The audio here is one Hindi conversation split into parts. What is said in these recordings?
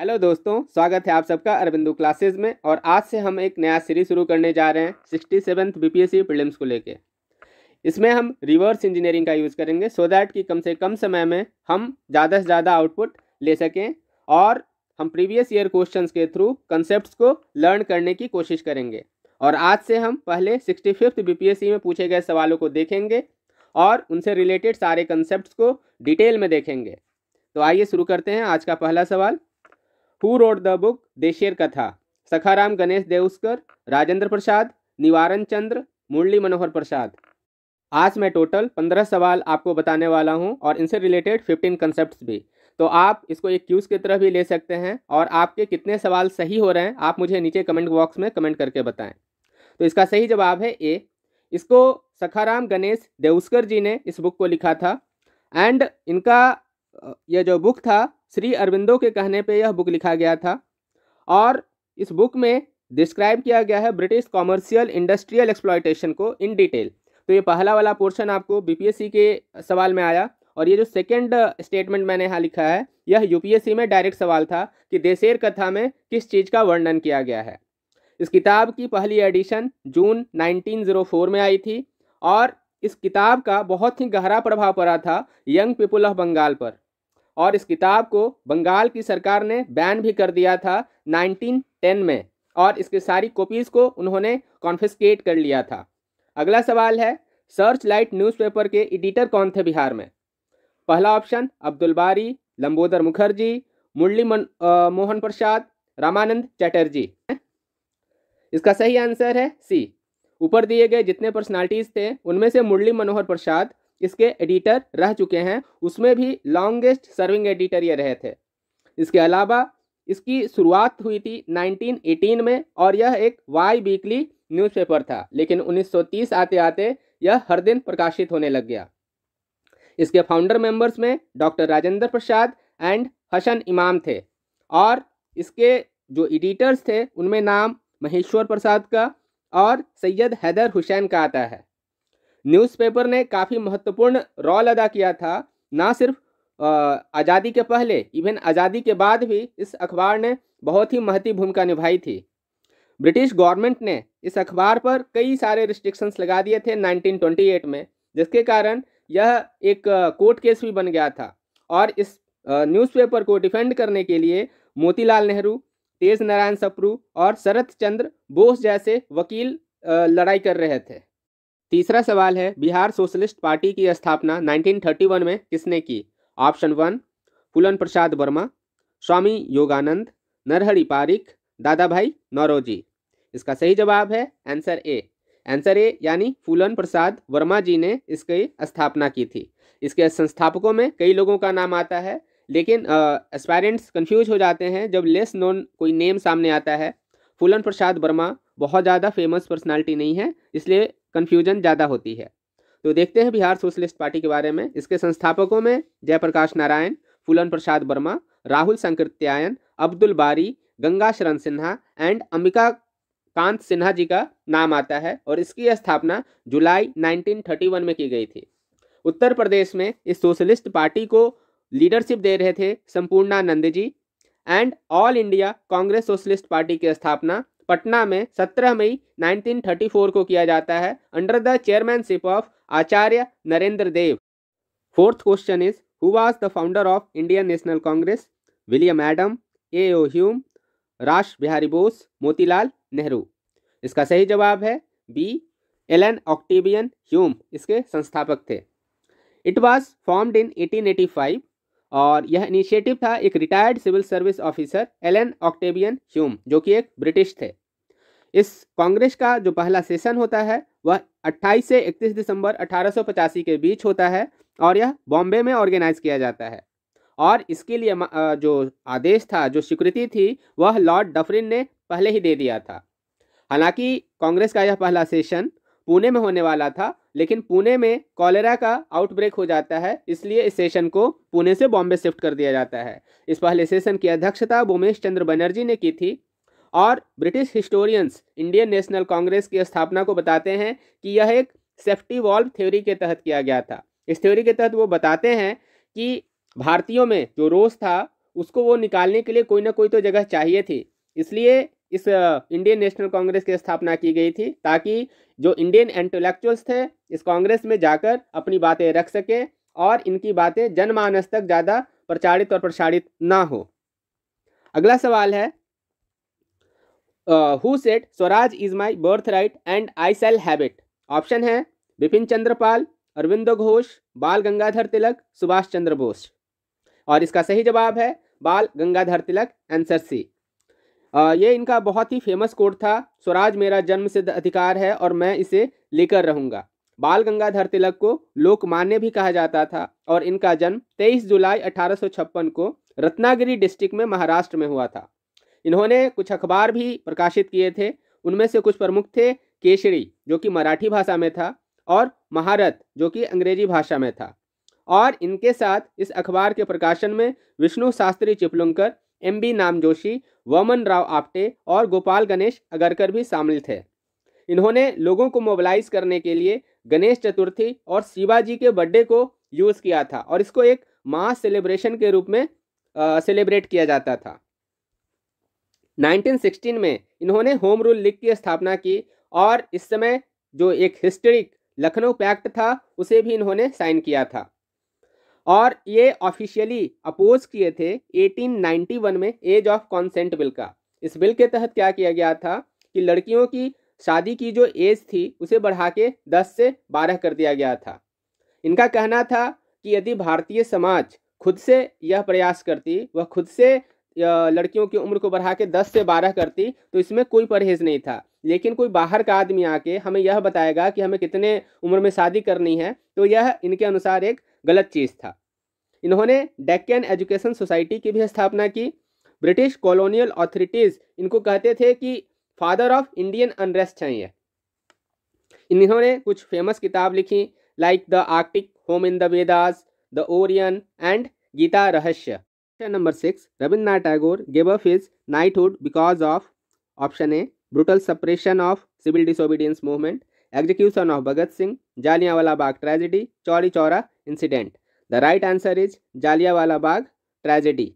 हेलो दोस्तों स्वागत है आप सबका अरबिंदु क्लासेस में और आज से हम एक नया सीरीज शुरू करने जा रहे हैं सिक्सटी सेवन्थ बी पी को लेके इसमें हम रिवर्स इंजीनियरिंग का यूज़ करेंगे सो दैट कि कम से कम समय में हम ज़्यादा से ज़्यादा आउटपुट ले सकें और हम प्रीवियस ईयर क्वेश्चंस के थ्रू कंसेप्ट को लर्न करने की कोशिश करेंगे और आज से हम पहले सिक्सटी फिफ्थ बी में पूछे गए सवालों को देखेंगे और उनसे रिलेटेड सारे कंसेप्ट को डिटेल में देखेंगे तो आइए शुरू करते हैं आज का पहला सवाल हु रोड द बुक देशेर कथा सखाराम गणेश देवस्कर राजेंद्र प्रसाद निवारण चंद्र मुरली मनोहर प्रसाद आज मैं टोटल पंद्रह सवाल आपको बताने वाला हूं और इनसे रिलेटेड फिफ्टीन कंसेप्ट भी तो आप इसको एक क्यूज़ की तरह भी ले सकते हैं और आपके कितने सवाल सही हो रहे हैं आप मुझे नीचे कमेंट बॉक्स में कमेंट करके बताएं तो इसका सही जवाब है ए इसको सखाराम गणेश देवस्कर जी ने इस बुक को लिखा था एंड इनका यह जो बुक था श्री अरविंदो के कहने पे यह बुक लिखा गया था और इस बुक में डिस्क्राइब किया गया है ब्रिटिश कॉमर्शियल इंडस्ट्रियल एक्सप्लॉयटेशन को इन डिटेल तो ये पहला वाला पोर्शन आपको बीपीएससी के सवाल में आया और ये जो सेकेंड स्टेटमेंट मैंने यहाँ लिखा है यह यूपीएससी में डायरेक्ट सवाल था कि देशेर कथा में किस चीज़ का वर्णन किया गया है इस किताब की पहली एडिशन जून 1904 में आई थी और इस किताब का बहुत ही गहरा प्रभाव पड़ा था यंग पीपुल ऑफ बंगाल पर और इस किताब को बंगाल की सरकार ने बैन भी कर दिया था 1910 में और इसके सारी कॉपीज़ को उन्होंने कॉन्फिस्केट कर लिया था अगला सवाल है सर्च लाइट न्यूज़पेपर के एडिटर कौन थे बिहार में पहला ऑप्शन अब्दुल बारी लंबोदर मुखर्जी मुरली मोहन प्रसाद रामानंद चैटर्जी इसका सही आंसर है सी ऊपर दिए गए जितने पर्सनालिटीज़ थे उनमें से मुरली मनोहर प्रसाद इसके एडिटर रह चुके हैं उसमें भी लॉन्गेस्ट सर्विंग एडिटर ये रहे थे इसके अलावा इसकी शुरुआत हुई थी 1918 में और यह एक वाई वीकली न्यूज़पेपर था लेकिन 1930 आते आते यह हर दिन प्रकाशित होने लग गया इसके फाउंडर मेंबर्स में डॉक्टर राजेंद्र प्रसाद एंड हसन इमाम थे और इसके जो एडिटर्स थे उनमें नाम महेश्वर प्रसाद का और सैयद हैदर हुसैन का आता है न्यूज़पेपर ने काफ़ी महत्वपूर्ण रोल अदा किया था ना सिर्फ आज़ादी के पहले इवन आज़ादी के बाद भी इस अखबार ने बहुत ही महती भूमिका निभाई थी ब्रिटिश गवर्नमेंट ने इस अखबार पर कई सारे रिस्ट्रिक्शंस लगा दिए थे 1928 में जिसके कारण यह एक कोर्ट केस भी बन गया था और इस न्यूज़पेपर को डिफेंड करने के लिए मोतीलाल नेहरू तेज नारायण सप्रू और शरत चंद्र बोस जैसे वकील लड़ाई कर रहे थे तीसरा सवाल है बिहार सोशलिस्ट पार्टी की स्थापना 1931 में किसने की option one Pulin Prasad Verma Swami Yogananda Narhari Parikh Dadabhai Naoroji इसका सही जवाब है आंसर ए आंसर ए यानी फूलन प्रसाद वर्मा जी ने इसकी स्थापना की थी इसके संस्थापकों में कई लोगों का नाम आता है लेकिन एस्पायरेंट्स कंफ्यूज हो जाते हैं जब लेस नोन कोई नेम सामने आता है फूलन प्रसाद वर्मा बहुत ज़्यादा फेमस पर्सनालिटी नहीं है इसलिए कन्फ्यूजन ज़्यादा होती है तो देखते हैं बिहार सोशलिस्ट पार्टी के बारे में इसके संस्थापकों में जयप्रकाश नारायण फूलन प्रसाद वर्मा राहुल संकृत्यायन अब्दुल बारी गंगा शरण सिन्हा एंड अंबिका कांत सिन्हा जी का नाम आता है और इसकी स्थापना जुलाई 1931 में की गई थी उत्तर प्रदेश में इस सोशलिस्ट पार्टी को लीडरशिप दे रहे थे Sampurnanand ji and all India Congress socialist party की स्थापना पटना में 17 मई 1934 को किया जाता है under the chairmanship of Acharya Narendra Dev fourth question is who was the founder of Indian National Congress William Adam A O Hume Rash Behari Bose Motilal Nehru इसका सही जवाब है बी एलन ऑक्टिवियन ह्यूम इसके संस्थापक थे इट वॉज फॉर्म्ड इन 1885 और यह इनिशिएटिव था एक retired civil service officer Allan Octavian Hume जो कि एक ब्रिटिश थे इस कांग्रेस का जो पहला सेशन होता है वह 28 से 31 दिसंबर 1885 के बीच होता है और यह बॉम्बे में ऑर्गेनाइज किया जाता है और इसके लिए जो आदेश था जो स्वीकृति थी वह लॉर्ड डफरिन ने पहले ही दे दिया था हालांकि कांग्रेस का यह पहला सेशन पुणे में होने वाला था लेकिन पुणे में कॉलेरा का आउटब्रेक हो जाता है इसलिए इस सेशन को पुणे से बॉम्बे शिफ्ट कर दिया जाता है इस पहले सेशन की अध्यक्षता भूमेश चंद्र बनर्जी ने की थी और British historians Indian National Congress की स्थापना को बताते हैं कि यह एक सेफ्टी वॉल्व थ्योरी के तहत किया गया था इस थ्योरी के तहत वो बताते हैं कि भारतीयों में जो रोष था उसको वो निकालने के लिए कोई ना कोई तो जगह चाहिए थी इसलिए इस इंडियन नेशनल कांग्रेस की स्थापना की गई थी ताकि जो इंडियन इंटेलेक्चुअल्स थे इस कांग्रेस में जाकर अपनी बातें रख सकें और इनकी बातें जनमानस तक ज़्यादा प्रचारित और प्रसारित ना हो अगला सवाल है who said Swaraj is my birth right and I shall have it option है बिपिन चंद्रपाल अरविंद घोष बाल गंगाधर तिलक सुभाष चंद्र बोस और इसका सही जवाब है बाल गंगाधर तिलक आंसर सी ये इनका बहुत ही फेमस कोट था स्वराज मेरा जन्म सिद्ध अधिकार है और मैं इसे लेकर रहूँगा बाल गंगाधर तिलक को लोकमान्य भी कहा जाता था और इनका जन्म 23 जुलाई अठारह को रत्नागिरी डिस्ट्रिक्ट में महाराष्ट्र में हुआ था इन्होंने कुछ अखबार भी प्रकाशित किए थे उनमें से कुछ प्रमुख थे केसरी जो कि मराठी भाषा में था और महारथ जो कि अंग्रेजी भाषा में था और इनके साथ इस अखबार के प्रकाशन में Vishnu Shastri Chiplunkar M B Namjoshi वमन राव आप्टे और गोपाल गणेश अगरकर भी शामिल थे इन्होंने लोगों को मोबिलाइज करने के लिए गणेश चतुर्थी और शिवाजी के बर्थडे को यूज़ किया था और इसको एक मास सेलिब्रेशन के रूप में सेलिब्रेट किया जाता था 1916 में इन्होंने होम रूल लीग की स्थापना की और इस समय जो एक हिस्टोरिक लखनऊ पैक्ट था उसे भी इन्होंने साइन किया था और ये ऑफिशियली अपोज किए थे 1891 में एज ऑफ कॉन्सेंट बिल का इस बिल के तहत क्या किया गया था कि लड़कियों की शादी की जो एज थी उसे बढ़ा के दस से बारह कर दिया गया था इनका कहना था कि यदि भारतीय समाज खुद से यह प्रयास करती वह खुद से लड़कियों की उम्र को बढ़ा के दस से बारह करती तो इसमें कोई परहेज नहीं था लेकिन कोई बाहर का आदमी आके हमें यह बताएगा कि हमें कितने उम्र में शादी करनी है तो यह इनके अनुसार एक गलत चीज़ था इन्होंने डेक्कन एजुकेशन सोसाइटी की भी स्थापना की ब्रिटिश कॉलोनियल अथॉरिटीज़ इनको कहते थे कि फादर ऑफ इंडियन अनरेस्ट हैं ये इन्होंने कुछ फेमस किताब लिखी like the Arctic home in the Vedas the Orion and Gita Rahasya option number six Rabindranath Tagore give up his knighthood because of option A brutal suppression of civil disobedience movement execution of Bhagat Singh Jallianwala Bagh tragedy Chauri Chaura incident the right answer is Jallianwala Bagh tragedy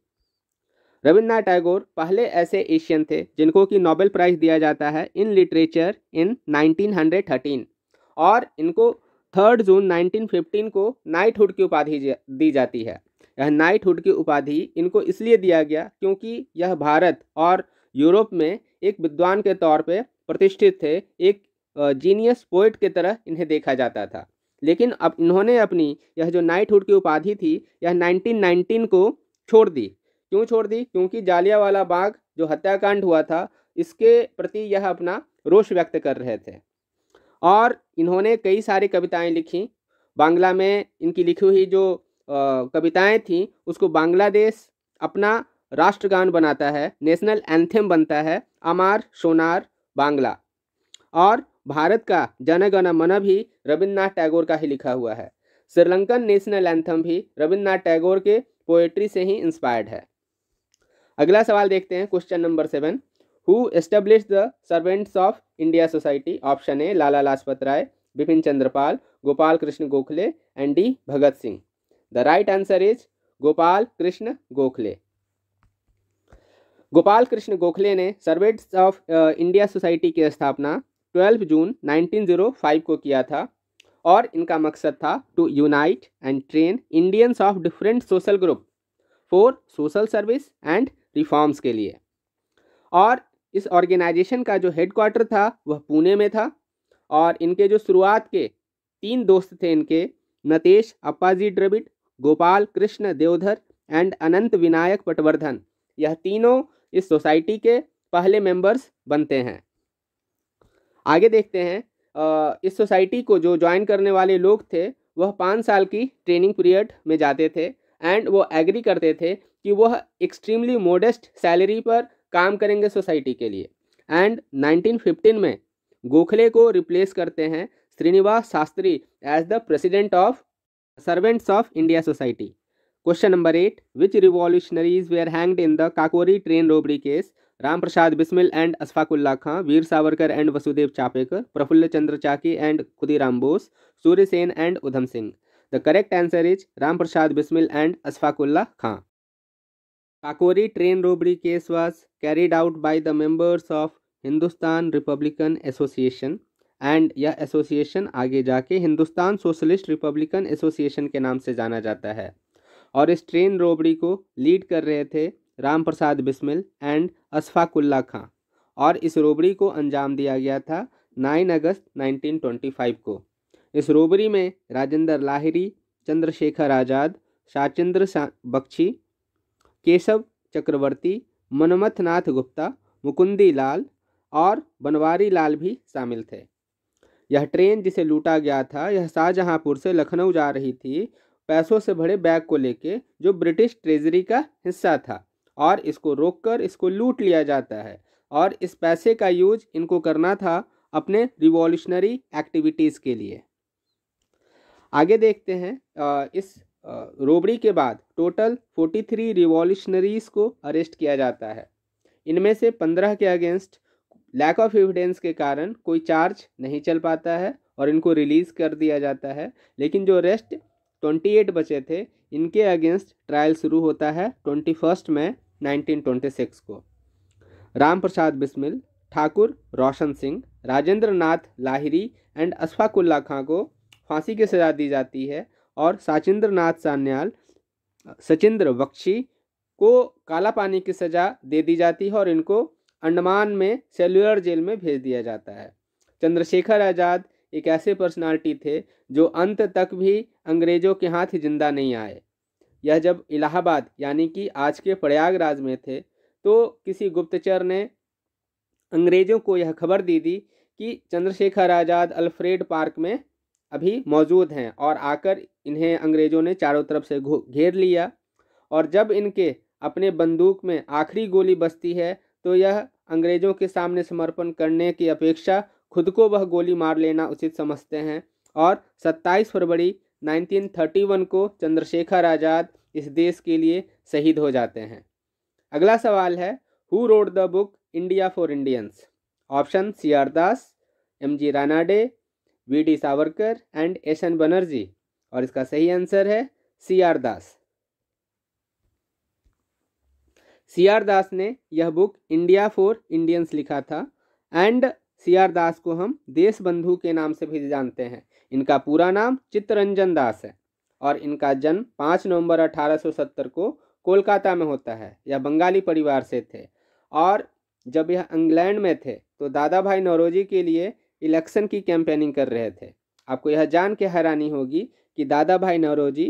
Rabindranath Tagore पहले ऐसे एशियन थे जिनको कि नोबेल प्राइज दिया जाता है इन लिटरेचर इन 1913 और इनको थर्ड जून 1915 को नाइटहुड की उपाधि दी जाती है यह नाइटहुड की उपाधि इनको इसलिए दिया गया क्योंकि यह भारत और यूरोप में एक विद्वान के तौर पे प्रतिष्ठित थे एक जीनियस पोइट के तरह इन्हें देखा जाता था लेकिन अब इन्होंने अपनी यह जो नाइटहुड की उपाधि थी यह 1919 को छोड़ दी क्यों छोड़ दी क्योंकि जालियावाला बाग जो हत्याकांड हुआ था इसके प्रति यह अपना रोष व्यक्त कर रहे थे और इन्होंने कई सारी कविताएं लिखी बांग्ला में इनकी लिखी हुई जो कविताएं थीं उसको बांग्लादेश अपना राष्ट्रगान बनाता है नेशनल एंथम बनता है अमार सोनार बांग्ला और भारत का जनगण मन भी रविन्द्रनाथ टैगोर का ही लिखा हुआ है श्रीलंकन नेशनल एंथम भी रविन्द्रनाथ टैगोर के पोएट्री से ही इंस्पायर्ड है अगला सवाल देखते हैं question number seven who establish the servants of India society option A Lala Lajpat Rai Bipin Chandrapal Gopal Krishna Gokhale and D Bhagat Singh the right answer is Gopal Krishna Gokhale Gopal Krishna Gokhale ने सर्वेंट्स ऑफ इंडिया सोसाइटी की स्थापना 12 जून 1905 को किया था और इनका मकसद था to unite and train Indians of different social group for social service and reforms के लिए और इस ऑर्गेनाइजेशन का जो हेडक्वार्टर था वह पुणे में था और इनके जो शुरुआत के तीन दोस्त थे इनके नतेश अपाजी ड्रबिट गोपाल कृष्ण देवधर एंड अनंत विनायक पटवर्धन यह तीनों इस सोसाइटी के पहले मेंबर्स बनते हैं आगे देखते हैं इस सोसाइटी को जो ज्वाइन करने वाले लोग थे वह पाँच साल की ट्रेनिंग पीरियड में जाते थे एंड वो एग्री करते थे कि वह एक्सट्रीमली मोडेस्ट सैलरी पर काम करेंगे सोसाइटी के लिए एंड 1915 में गोखले को रिप्लेस करते हैं Srinivasa Shastri as the president of servants of India society question number eight which revolutionaries were hanged in the Kakori train robbery case Ram Prasad Bismil and Ashfaqulla Khan Veer Savarkar and Vasudev Chapekar Prafulla Chandra Chaki and Khudiram Bose Surya Sen and Udham Singh the correct answer is Ram Prasad Bismil and Ashfaqulla Khan Kakori train robbery case was carried out by the members of Hindustan Republican Association and यह एसोसिएशन आगे जाके हिंदुस्तान सोशलिस्ट रिपब्लिकन एसोसिएशन के नाम से जाना जाता है और इस ट्रेन रोबरी को लीड कर रहे थे राम प्रसाद बिस्मिल एंड अशफाकुल्ला खां और इस रोबरी को अंजाम दिया गया था 9 अगस्त 1925 को इस रोबरी में राजेंद्र लाहिरी चंद्रशेखर आज़ाद शाचेंद्र बख्शी केशव चक्रवर्ती मनमथ नाथ गुप्ता मुकुंदी लाल और बनवारी लाल भी शामिल थे यह ट्रेन जिसे लूटा गया था यह शाहजहाँपुर से लखनऊ जा रही थी पैसों से भरे बैग को लेके जो ब्रिटिश ट्रेजरी का हिस्सा था और इसको रोककर इसको लूट लिया जाता है और इस पैसे का यूज इनको करना था अपने रिवॉल्यूशनरी एक्टिविटीज़ के लिए आगे देखते हैं इस रोबरी के बाद टोटल फोर्टी थ्री रिवॉल्यूशनरीज को अरेस्ट किया जाता है इनमें से पंद्रह के अगेंस्ट लैक ऑफ एविडेंस के कारण कोई चार्ज नहीं चल पाता है और इनको रिलीज़ कर दिया जाता है लेकिन जो रेस्ट एट बचे थे इनके अगेंस्ट ट्रायल शुरू होता है ट्वेंटी फर्स्ट में 1926 को राम प्रसाद बिस्मिल ठाकुर रोशन सिंह राजेंद्र नाथ लाहिरी एंड अशफाकुल्ला खां को फांसी की सजा दी जाती है और साचिंद्र नाथ सान्याल सचिंद्र बख्शी को काला पानी की सजा दे दी जाती है और इनको अंडमान में सेलुलर जेल में भेज दिया जाता है चंद्रशेखर आज़ाद एक ऐसे पर्सनालिटी थे जो अंत तक भी अंग्रेज़ों के हाथ जिंदा नहीं आए यह जब इलाहाबाद यानी कि आज के प्रयागराज में थे तो किसी गुप्तचर ने अंग्रेज़ों को यह खबर दी दी कि चंद्रशेखर आज़ाद अल्फ्रेड पार्क में अभी मौजूद हैं और आकर इन्हें अंग्रेज़ों ने चारों तरफ से घेर लिया और जब इनके अपने बंदूक में आखिरी गोली बसती है तो यह अंग्रेज़ों के सामने समर्पण करने की अपेक्षा खुद को वह गोली मार लेना उचित समझते हैं और 27 फरवरी 1931 को चंद्रशेखर आज़ाद इस देश के लिए शहीद हो जाते हैं अगला सवाल है who wrote the book India for Indians option C R Das M G Ranade V D Savarkar and S N Banerjee और इसका सही आंसर है सी आर दास सी आर दास ने यह बुक इंडिया फॉर इंडियंस लिखा था एंड सी आर दास को हम देश बंधु के नाम से भी जानते हैं इनका पूरा नाम चित्तरंजन दास है और इनका जन्म पाँच नवंबर 1870 को कोलकाता में होता है यह बंगाली परिवार से थे और जब यह इंग्लैंड में थे तो दादा भाई नौरोजी के लिए इलेक्शन की कैंपेनिंग कर रहे थे आपको यह जान के हैरानी होगी कि दादा भाई नौरोजी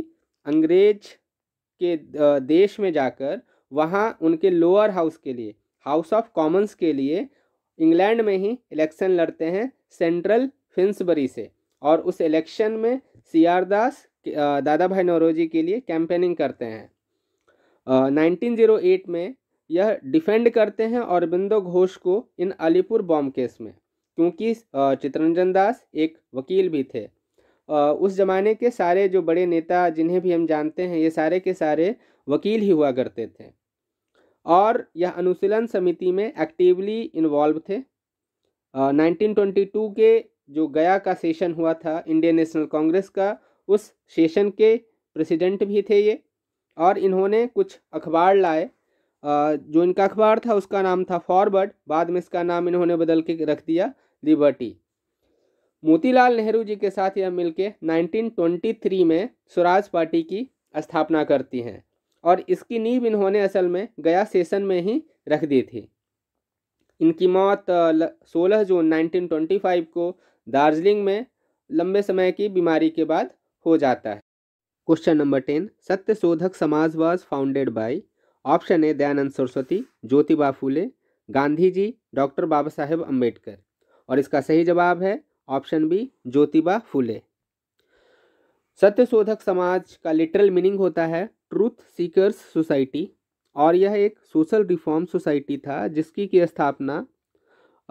अंग्रेज के देश में जाकर वहाँ उनके लोअर हाउस के लिए हाउस ऑफ कॉमन्स के लिए इंग्लैंड में ही इलेक्शन लड़ते हैं सेंट्रल फिंसबरी से और उस इलेक्शन में सी आर दास दादा भाई नौरोजी के लिए कैंपेनिंग करते हैं नाइनटीन ज़ीरो एट में यह डिफेंड करते हैं और बिंदो घोष को इन अलीपुर बॉम्ब केस में क्योंकि चित्रंजन दास एक वकील भी थे उस ज़माने के सारे जो बड़े नेता जिन्हें भी हम जानते हैं ये सारे के सारे वकील ही हुआ करते थे और यह अनुशीलन समिति में एक्टिवली इन्वॉल्व थे नाइनटीन ट्वेंटी टू के जो गया का सेशन हुआ था इंडियन नेशनल कांग्रेस का उस सेशन के प्रेसिडेंट भी थे ये और इन्होंने कुछ अखबार लाए जो इनका अखबार था उसका नाम था फॉरवर्ड बाद में इसका नाम इन्होंने बदल के रख दिया लिबर्टी मोतीलाल नेहरू जी के साथ यह मिलके 1923 में स्वराज पार्टी की स्थापना करती हैं और इसकी नींव इन्होंने असल में गया सेशन में ही रख दी थी इनकी मौत 16 जून 1925 को दार्जिलिंग में लंबे समय की बीमारी के बाद हो जाता है question number ten Satya Shodhak Samaj was founded by option A Dayanand Saraswati Jyotiba Phule Gandhi ji doctor Baba Saheb Ambedkar और इसका सही जवाब है ऑप्शन बी ज्योतिबा फूले सत्य शोधक समाज का लिटरल मीनिंग होता है ट्रूथ सीकर्स सोसाइटी और यह एक सोशल रिफॉर्म सोसाइटी था जिसकी की स्थापना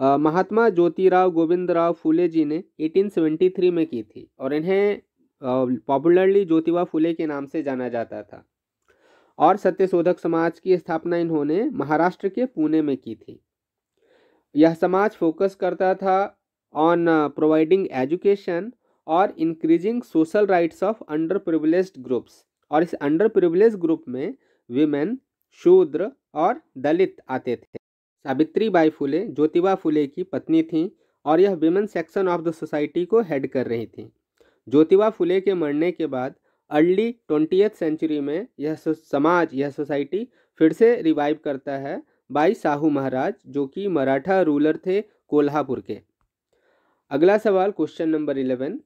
आ, महात्मा ज्योतिराव गोविंदराव फूले जी ने 1873 में की थी और इन्हें पॉपुलरली ज्योतिबा फूले के नाम से जाना जाता था और सत्यशोधक समाज की स्थापना इन्होंने महाराष्ट्र के पुणे में की थी यह समाज फोकस करता था ऑन प्रोवाइडिंग एजुकेशन और increasing social rights of under privilege groups और इस अंडर प्रिवलेज ग्रुप में विमेन शूद्र और दलित आते थे सावित्री बाई फुले ज्योतिबा फुले की पत्नी थीं और यह women section of the society को हेड कर रही थीं ज्योतिबा फुले के मरने के बाद अर्ली ट्वेंटी सेंचुरी में यह समाज यह सोसाइटी फिर से रिवाइव करता है बाई साहू महाराज जो कि मराठा रूलर थे कोल्हापुर के अगला सवाल question number eleven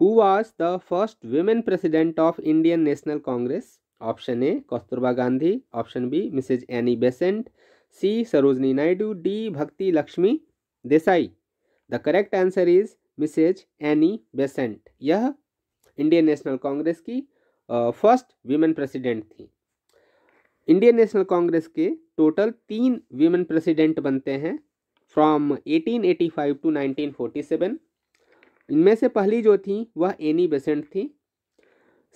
who was the first women president of Indian National Congress option A Kasturba Gandhi option B Mrs Annie Besant C Sarojini Naidu D Bhakti Lakshmi Desai the correct answer is Mrs Annie Besant यह इंडियन नेशनल कांग्रेस की फर्स्ट वीमेन प्रेसिडेंट थी इंडियन नेशनल कांग्रेस के टोटल तीन वीमेन प्रेसिडेंट बनते हैं फ्रॉम 1885 टू 1947 इनमें से पहली जो थी वह एनी बेसेंट थी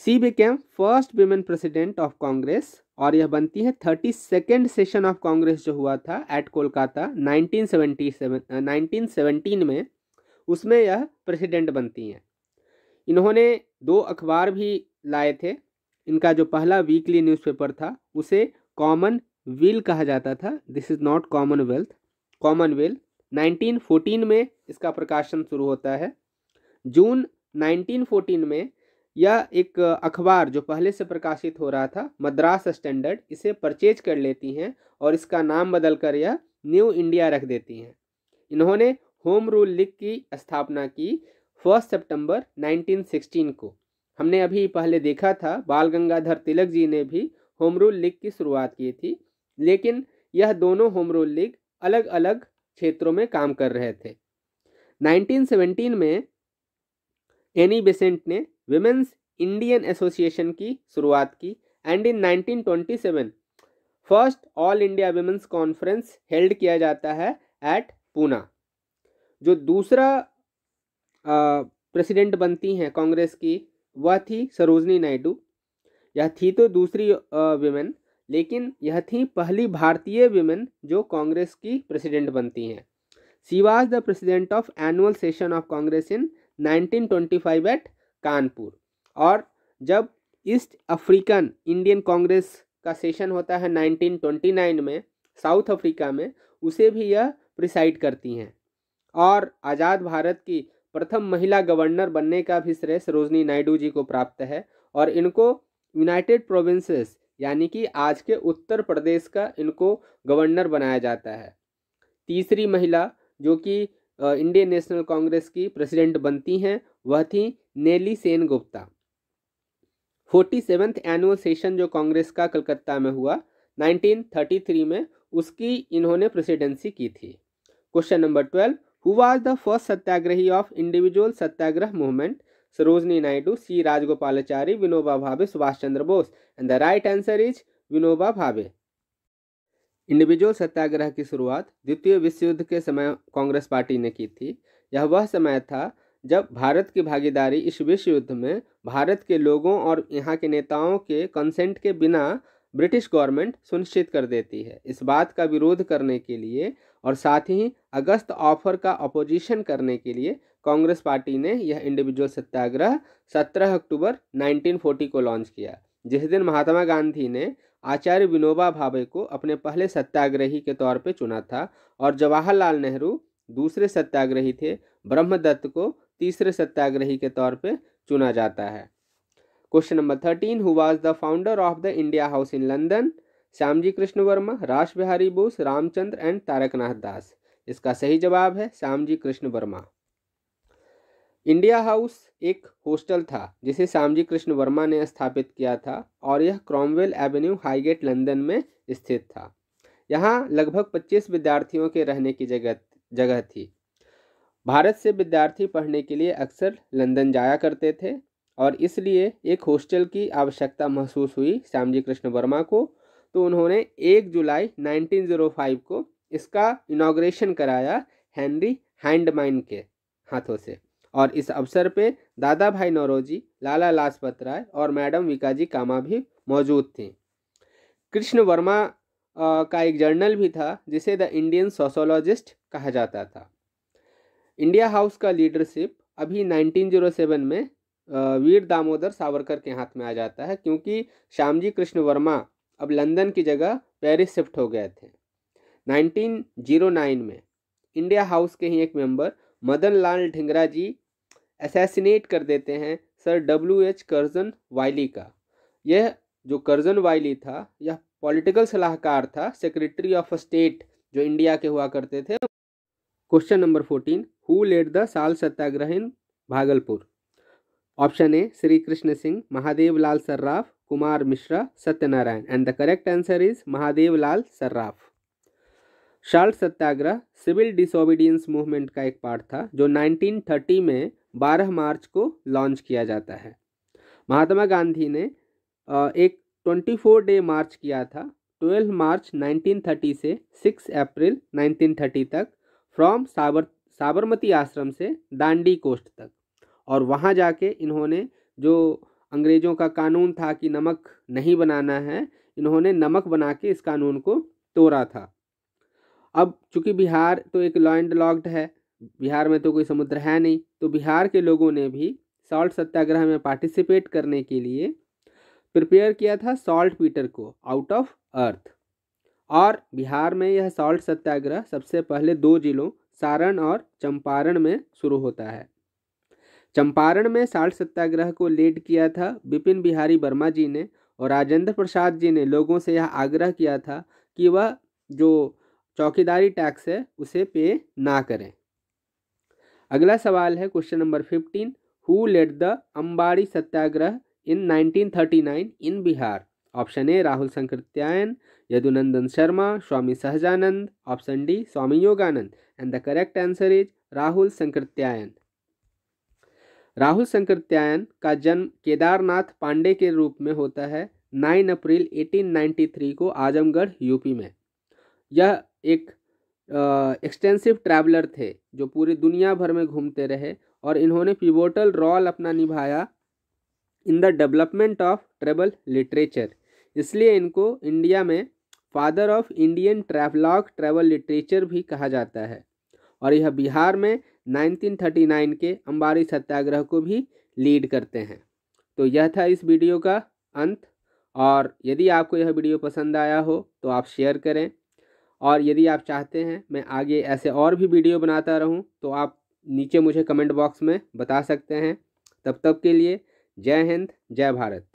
she became first women president of Congress और यह बनती है thirty second session of Congress जो हुआ था एट कोलकाता 1977 1917 में उसमें यह प्रेसिडेंट बनती हैं इन्होंने दो अखबार भी लाए थे इनका जो पहला वीकली न्यूज़पेपर था उसे कॉमन विल कहा जाता था this is not common wealth common weal 1914 में इसका प्रकाशन शुरू होता है जून 1914 में या एक अखबार जो पहले से प्रकाशित हो रहा था मद्रास स्टैंडर्ड इसे परचेज कर लेती हैं और इसका नाम बदल कर यह न्यू इंडिया रख देती हैं इन्होंने होम रूल लीग की स्थापना की फर्स्ट सितंबर 1916 को हमने अभी पहले देखा था बाल गंगाधर तिलक जी ने भी होम रूल लीग की शुरुआत की थी लेकिन यह दोनों होम रूल लीग अलग अलग क्षेत्रों में काम कर रहे थे 1917 में एनी बेसेंट ने विमेंस इंडियन एसोसिएशन की शुरुआत की and in 1927 first all India women's conference held किया जाता है एट पूना जो दूसरा प्रेसिडेंट बनती हैं कांग्रेस की वह थी सरोजनी नायडू यह थी तो दूसरी विमेन लेकिन यह थी पहली भारतीय विमेन जो कांग्रेस की प्रेसिडेंट बनती हैं she was the president of annual session of Congress in 1925 at Kanpur और जब ईस्ट अफ्रीकन इंडियन कांग्रेस का सेशन होता है 1929 में साउथ अफ्रीका में उसे भी यह प्रिसाइड करती हैं और आज़ाद भारत की प्रथम महिला गवर्नर बनने का भी श्रेय सरोजनी नायडू जी को प्राप्त है और इनको यूनाइटेड प्रोविंसेस यानी कि आज के उत्तर प्रदेश का इनको गवर्नर बनाया जाता है तीसरी महिला जो कि इंडियन नेशनल कांग्रेस की प्रेसिडेंट बनती हैं वह थी Nellie Sengupta forty seventh annual session जो कांग्रेस का कलकत्ता में हुआ 1933 में उसकी इन्होंने प्रेसिडेंसी की थी question number twelve who was the first Satyagrahi of individual Satyagraha movement Sarojini Naidu C Rajagopalachari Vinoba Bhave Subhash Chandra Bose and the right answer is Vinoba Bhave individual सत्याग्रह की शुरुआत द्वितीय विश्व युद्ध के समय कांग्रेस पार्टी ने की थी यह वह समय था जब भारत की भागीदारी इस विश्व युद्ध में भारत के लोगों और यहाँ के नेताओं के कंसेंट के बिना ब्रिटिश गवर्नमेंट सुनिश्चित कर देती है इस बात का विरोध करने के लिए और साथ ही अगस्त ऑफर का अपोजिशन करने के लिए कांग्रेस पार्टी ने यह इंडिविजुअल सत्याग्रह 17 अक्टूबर 1940 को लॉन्च किया जिस दिन महात्मा गांधी ने आचार्य विनोबा भावे को अपने पहले सत्याग्रही के तौर पर चुना था और जवाहरलाल नेहरू दूसरे सत्याग्रही थे ब्रह्मदत्त को तीसरे सत्याग्रही के तौर पर चुना जाता है question number thirteen who was the founder of the India house in London Shyamji Krishna Varma Raj Behari Bose Ramchandra and Taraknath Das इसका सही जवाब है श्यामजी कृष्ण वर्मा इंडिया हाउस एक हॉस्टल था जिसे श्यामजी कृष्ण वर्मा ने स्थापित किया था और यह क्रॉमवेल एवेन्यू हाईगेट लंदन में स्थित था यहाँ लगभग 25 विद्यार्थियों के रहने की जगह जगह थी भारत से विद्यार्थी पढ़ने के लिए अक्सर लंदन जाया करते थे और इसलिए एक हॉस्टल की आवश्यकता महसूस हुई श्यामजी कृष्ण वर्मा को तो उन्होंने 1 जुलाई 1905 को इसका इनाग्रेशन कराया हेनरी हैंडमाइन के हाथों से और इस अवसर पे दादा भाई नौरोजी लाला लाजपत राय और मैडम विकाजी कामा भी मौजूद थे कृष्ण वर्मा का एक जर्नल भी था जिसे द इंडियन सोशोलॉजिस्ट कहा जाता था इंडिया हाउस का लीडरशिप अभी 1907 में वीर दामोदर सावरकर के हाथ में आ जाता है क्योंकि श्यामजी कृष्ण वर्मा अब लंदन की जगह पेरिस शिफ्ट हो गए थे 1909 में इंडिया हाउस के ही एक मेंबर मदन लाल ढिंगरा जी असैसिनेट कर देते हैं sir W H Curzon Wyllie का यह जो करजन वाइली था यह पॉलिटिकल सलाहकार था सेक्रेटरी ऑफ स्टेट जो इंडिया के हुआ करते थे question number fourteen who led the salt Satyagraha in Bhagalpur option A Shri Krishna Singh Mahadev Lal Sarraf Kumar Mishra Satyanarayan and the correct answer is Mahadev Lal Sarraf salt Satyagraha civil disobedience movement का एक पार्ट था जो 1930 में 12 मार्च को लॉन्च किया जाता है महात्मा गांधी ने एक 24 डे मार्च किया था 12 मार्च 1930 से 6 अप्रैल 1930 तक फ्रॉम साबर साबरमती आश्रम से दांडी कोस्ट तक और वहाँ जाके इन्होंने जो अंग्रेज़ों का कानून था कि नमक नहीं बनाना है इन्होंने नमक बना के इस कानून को तोड़ा था अब चूंकि बिहार तो एक लैंड लॉक्ड है बिहार में तो कोई समुद्र है नहीं तो बिहार के लोगों ने भी सॉल्ट सत्याग्रह में पार्टिसिपेट करने के लिए प्रिपेयर किया था सॉल्ट पीटर को आउट ऑफ अर्थ और बिहार में यह सॉल्ट सत्याग्रह सबसे पहले दो जिलों सारण और चंपारण में शुरू होता है चंपारण में साल्ट सत्याग्रह को लीड किया था बिपिन बिहारी वर्मा जी ने और राजेंद्र प्रसाद जी ने लोगों से यह आग्रह किया था कि वह जो चौकीदारी टैक्स है उसे पे ना करें अगला सवाल है question number fifteen who led the Ambari Satyagraha in 1939 in Bihar option A Rahul Sankrityayan Yadunandan Sharma Swami Sahajanand option D Swami Yogananda and the correct answer is Rahul Sankrityayan Rahul Sankrityayan का जन्म केदारनाथ पांडे के रूप में होता है 9 अप्रैल 1893 को आजमगढ़ यूपी में यह एक एक्सटेंसिव ट्रैवलर थे जो पूरी दुनिया भर में घूमते रहे और इन्होंने पिवोटल रोल अपना निभाया in the development of travel literature इसलिए इनको इंडिया में father of Indian travelogue travel literature भी कहा जाता है और यह बिहार में 1939 के अंबारी सत्याग्रह को भी लीड करते हैं तो यह था इस वीडियो का अंत और यदि आपको यह वीडियो पसंद आया हो तो आप शेयर करें और यदि आप चाहते हैं मैं आगे ऐसे और भी वीडियो बनाता रहूं तो आप नीचे मुझे कमेंट बॉक्स में बता सकते हैं तब तक के लिए जय हिंद जय भारत